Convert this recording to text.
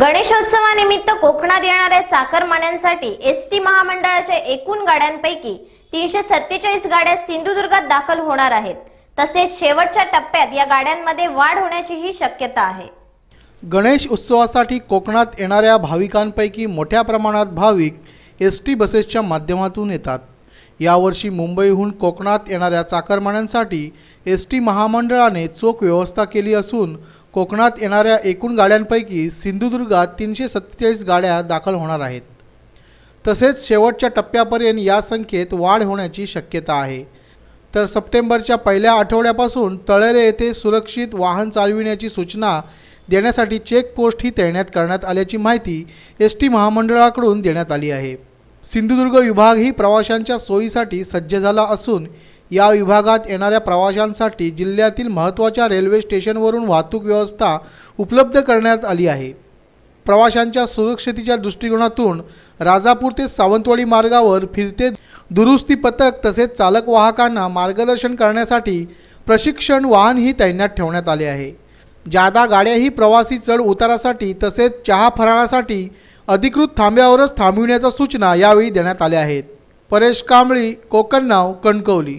गणेशोत्सवानिमित्त कोकणात येणाऱ्या चाकरमान्यांसाठी S T महामंडळाच्या एकूण गाड्यांपैकी तीनशे सत्तेचाळीस गाड्या सिंधुदुर्गात दाखल होणार आहेत तसेच शेवटच्या टप्प्यात या गाड्यांमध्ये वाढ होण्याचीही शक्यता आहे गणेश उत्सवासाठी कोकणात येणाऱ्या भाविकांपैकी मोठ्या प्रमाणात भाविक एस टी बसेसच्या माध्यमातून येतात यावर्षी मुंबईहून कोकणात येणाऱ्या चाकरमान्यांसाठी एस टी महामंडळाने चोख व्यवस्था केली असून कोकणात येणाऱ्या एकूण गाड्यांपैकी सिंधुदुर्गात तीनशे सत्तेचाळीस गाड्या दाखल होणार आहेत तसेच शेवटच्या टप्प्यापर्यंत या संख्येत वाढ होण्याची शक्यता आहे तर सप्टेंबरच्या पहिल्या आठवड्यापासून तळेरे येथे सुरक्षित वाहन चालविण्याची सूचना देण्यासाठी चेकपोस्ट ही तैनात करण्यात आल्याची माहिती एस टी महामंडळाकडून देण्यात आली आहे सिंधुदुर्ग विभाग ही प्रवाशांच्या सोयीसाठी सज्ज झाला असून या विभागात येणाऱ्या प्रवाशांसाठी जिल्ह्यातील महत्त्वाच्या रेल्वे स्टेशनवरून वाहतूक व्यवस्था उपलब्ध करण्यात आली आहे प्रवाशांच्या सुरक्षेच्या दृष्टिकोनातून राजापूर ते सावंतवाडी मार्गावर फिरते दुरुस्ती पथक तसेच चालक वाहकांना मार्गदर्शन करण्यासाठी प्रशिक्षण वाहनही तैनात ठेवण्यात आले आहे जादा गाड्याही प्रवासी चढ उतारासाठी तसेच चहा फराळासाठी अधिकृत थांब्यावरच थांबविण्याच्या सूचना यावेळी देण्यात आल्या आहेत परेश कांबळी कोकणनाव कणकवली